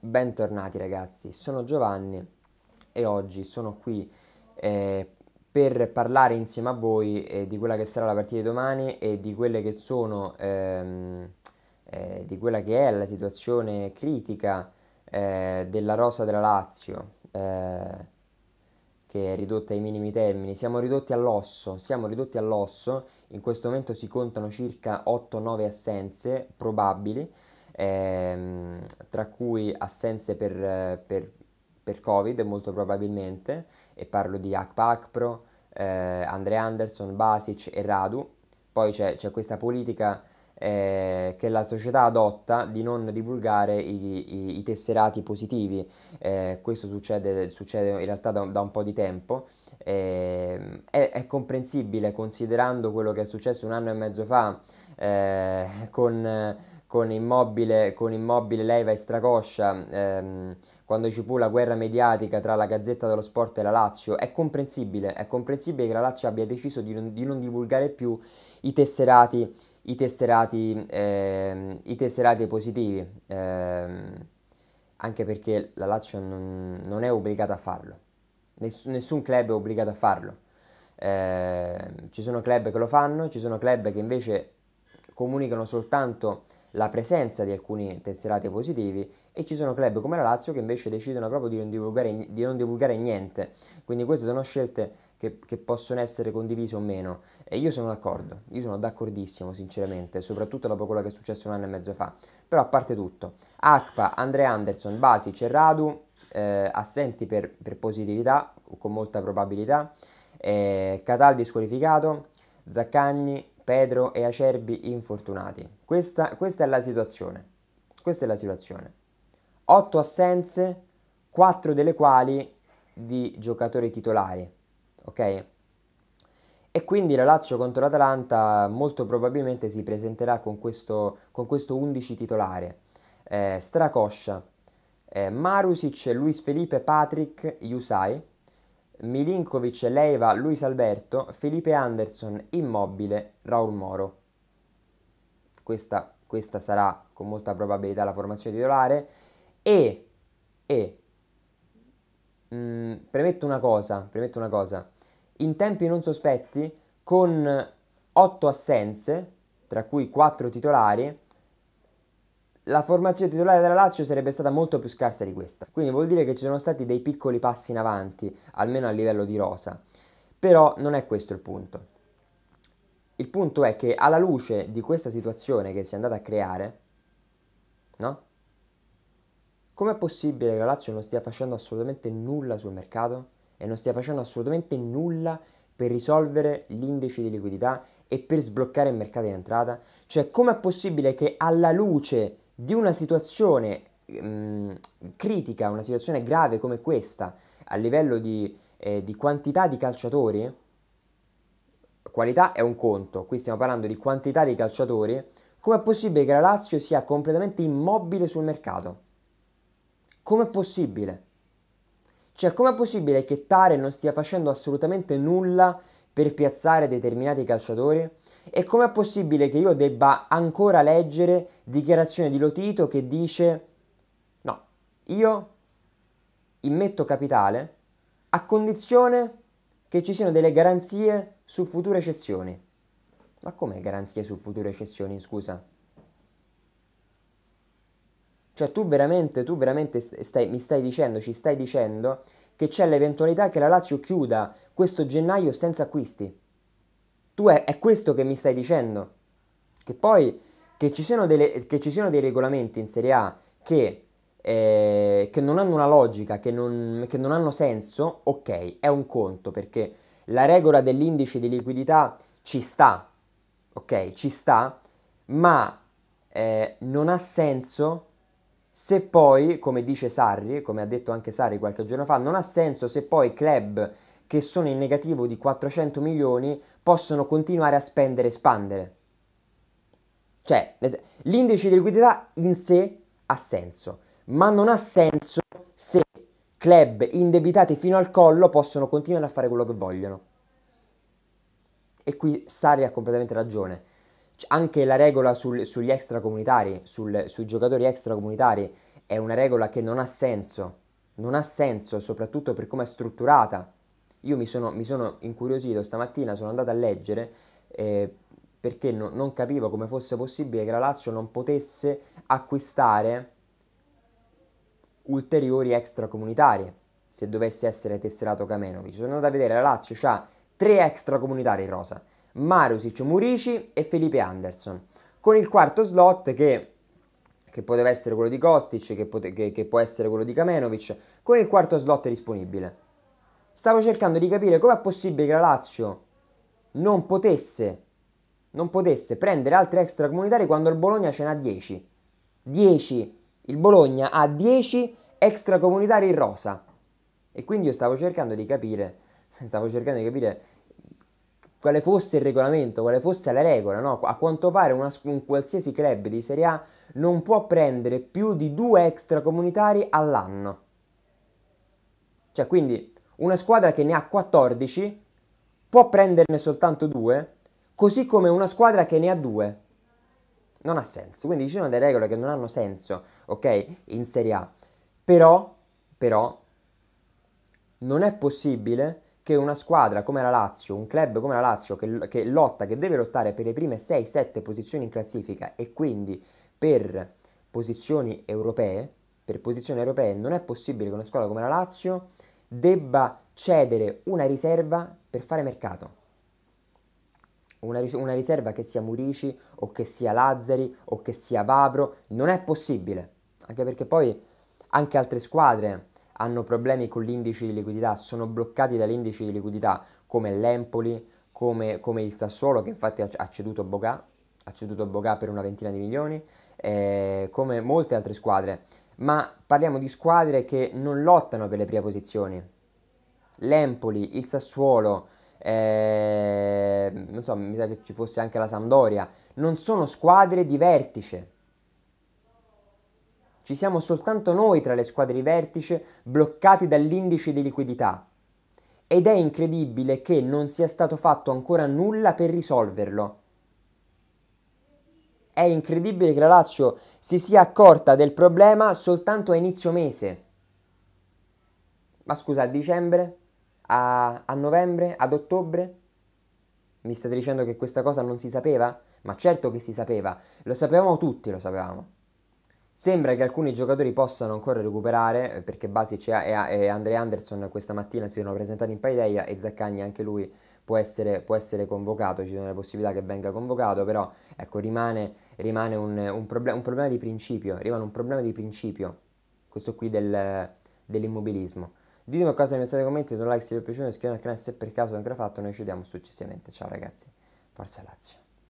Bentornati ragazzi, sono Giovanni e oggi sono qui eh, per parlare insieme a voi eh, di quella che sarà la partita di domani e di quelle che sono ehm, eh, di quella che è la situazione critica eh, della rosa della Lazio eh, che è ridotta ai minimi termini. Siamo ridotti all'osso, siamo ridotti all'osso. In questo momento si contano circa 8-9 assenze probabili ehm, tra cui assenze per, per, per, Covid molto probabilmente, e parlo di Akpa Akpro, eh, Andre Anderson, Basic e Radu. Poi c'è, c'è questa politica eh, che la società adotta di non divulgare i, i, i tesserati positivi. Eh, questo succede, succede, in realtà da, da, un po' di tempo. Eh, è, è, comprensibile considerando quello che è successo un anno e mezzo fa eh, con con Immobile, con immobile Leiva e Stracoscia, ehm, quando ci fu la guerra mediatica tra la Gazzetta dello Sport e la Lazio, è comprensibile, è comprensibile che la Lazio abbia deciso di non, di non divulgare più i tesserati, i tesserati, ehm, i tesserati positivi, ehm, anche perché la Lazio non, non è obbligata a farlo, Ness, nessun club è obbligato a farlo. Eh, ci sono club che lo fanno, ci sono club che invece comunicano soltanto la presenza di alcuni tesserati positivi e ci sono club come la Lazio che invece decidono proprio di non divulgare, di non divulgare niente. Quindi queste sono scelte che, che, possono essere condivise o meno. E io sono d'accordo, io sono d'accordissimo sinceramente, soprattutto dopo quello che è successo un anno e mezzo fa. Però a parte tutto, Akpa, Andre Anderson, Basi, Cerradu, eh, assenti per, per, positività, con molta probabilità, eh, Catal disqualificato, Zaccagni Pedro e Acerbi infortunati. Questa, questa, è la situazione. Questa è la situazione. 8 assenze, 4 delle quali di giocatori titolari. Ok? E quindi la Lazio contro l'Atalanta molto probabilmente si presenterà con questo, con questo 11 titolare. Eh, Stracoscia, eh, Marusic, Luis Felipe, Patrick, Yusai, Milinkovic, Leiva, Luis Alberto, Felipe Anderson, Immobile, Raul Moro. Questa, questa sarà con molta probabilità la formazione titolare e, e mh, mm, premetto una cosa, premetto una cosa, in tempi non sospetti con 8 assenze, tra cui 4 titolari, la formazione titolare della Lazio sarebbe stata molto più scarsa di questa. Quindi vuol dire che ci sono stati dei piccoli passi in avanti, almeno a livello di rosa. Però non è questo il punto. Il punto è che alla luce di questa situazione che si è andata a creare, no? Com'è possibile che la Lazio non stia facendo assolutamente nulla sul mercato e non stia facendo assolutamente nulla per risolvere l'indice di liquidità e per sbloccare il mercato in entrata? Cioè, com'è possibile che alla luce di una situazione mh, mm, critica, una situazione grave come questa, a livello di, eh, di quantità di calciatori, qualità è un conto, qui stiamo parlando di quantità di calciatori, com'è possibile che la Lazio sia completamente immobile sul mercato? Com'è possibile? Cioè, com'è possibile che Tare non stia facendo assolutamente nulla per piazzare determinati calciatori? E com'è possibile che io debba ancora leggere dichiarazione di Lotito che dice no, io immetto capitale a condizione che ci siano delle garanzie su future cessioni. Ma come garanzie su future cessioni, scusa? Cioè tu veramente, tu veramente stai, mi stai dicendo, ci stai dicendo che c'è l'eventualità che la Lazio chiuda questo gennaio senza acquisti. Tu è, è questo che mi stai dicendo? Che poi che ci siano, delle, che ci siano dei regolamenti in Serie A che eh, che non hanno una logica, che non, che non, hanno senso, ok, è un conto perché la regola dell'indice di liquidità ci sta, ok, ci sta, ma eh, non ha senso se poi, come dice Sarri, come ha detto anche Sarri qualche giorno fa, non ha senso se poi club che sono in negativo di 400 milioni possono continuare a spendere e espandere. Cioè, l'indice di liquidità in sé ha senso, ma non ha senso se club indebitati fino al collo possono continuare a fare quello che vogliono. E qui Sarri ha completamente ragione. anche la regola sul, sugli extracomunitari, sul, sui giocatori extracomunitari, è una regola che non ha senso. Non ha senso, soprattutto per come è strutturata. Io mi sono, mi sono incuriosito stamattina, sono andato a leggere eh, perché no, non capivo come fosse possibile che la Lazio non potesse acquistare ulteriori extracomunitarie se dovesse essere tesserato Kamenovic. Sono andato a vedere, la Lazio ha tre extracomunitari in rosa, Marusic, Murici e Felipe Anderson, con il quarto slot che, che poteva essere quello di Kostic, che, pote, che, che può essere quello di Kamenovic, con il quarto slot disponibile stavo cercando di capire com'è possibile che la Lazio non potesse, non potesse prendere altri extracomunitari quando il Bologna ce n'ha 10. 10. Il Bologna ha 10 extracomunitari in rosa. E quindi io stavo cercando di capire, stavo cercando di capire quale fosse il regolamento, quale fosse la regola, no? A quanto pare una, un qualsiasi club di Serie A non può prendere più di due extracomunitari all'anno. Cioè, quindi una squadra che ne ha 14 può prenderne soltanto 2, così come una squadra che ne ha 2. Non ha senso, quindi ci sono delle regole che non hanno senso, ok, in Serie A. Però, però, non è possibile che una squadra come la Lazio, un club come la Lazio che, che lotta, che deve lottare per le prime 6-7 posizioni in classifica e quindi per posizioni europee, per posizioni europee non è possibile che una squadra come la Lazio debba cedere una riserva per fare mercato. Una, ris- una, riserva che sia Murici o che sia Lazzari o che sia Vavro non è possibile, anche perché poi anche altre squadre hanno problemi con l'indice di liquidità, sono bloccati dall'indice di liquidità come l'Empoli, come, come il Sassuolo che infatti ha ceduto Bogà, ha ceduto Bogà per una ventina di milioni, eh, come molte altre squadre ma parliamo di squadre che non lottano per le prime posizioni. L'Empoli, il Sassuolo, eh, non so, mi sa che ci fosse anche la Sampdoria, non sono squadre di vertice. Ci siamo soltanto noi tra le squadre di vertice bloccati dall'indice di liquidità. Ed è incredibile che non sia stato fatto ancora nulla per risolverlo è incredibile che la Lazio si sia accorta del problema soltanto a inizio mese. Ma scusa, a dicembre? A, a novembre? Ad ottobre? Mi state dicendo che questa cosa non si sapeva? Ma certo che si sapeva, lo sapevamo tutti, lo sapevamo. Sembra che alcuni giocatori possano ancora recuperare, eh, perché Basic e, e, Andre Anderson questa mattina si sono presentati in Paideia e Zaccagni anche lui può essere, può essere, convocato, ci sono le possibilità che venga convocato, però ecco, rimane, rimane un, un, proble- un, problema di principio, rimane un problema di principio, questo qui del, dell'immobilismo. Ditemi cosa ne pensate nei commenti, un like se vi è piaciuto, iscrivetevi al canale se per caso non l'avete fatto, noi ci vediamo successivamente. Ciao ragazzi, forza Lazio.